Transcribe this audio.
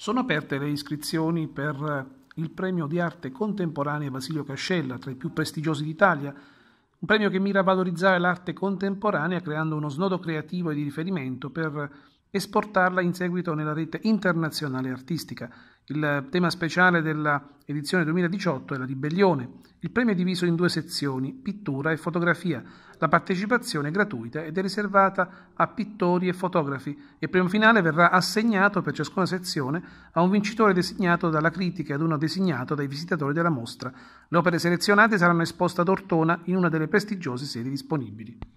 Sono aperte le iscrizioni per eh, il premio di arte contemporanea Basilio Cascella, tra i più prestigiosi d'Italia, un premio che mira a valorizzare l'arte contemporanea creando uno snodo creativo e di riferimento per esportarla in seguito nella rete internazionale artistica. Il tema speciale dell'edizione 2018 è la ribellione. Il premio è diviso in due sezioni, pittura e fotografia. La partecipazione è gratuita ed è riservata a pittori e fotografi il premio finale verrà assegnato per ciascuna sezione a un vincitore designato dalla critica e ad uno designato dai visitatori della mostra. Le opere selezionate saranno esposte ad Ortona in una delle prestigiose sedi disponibili.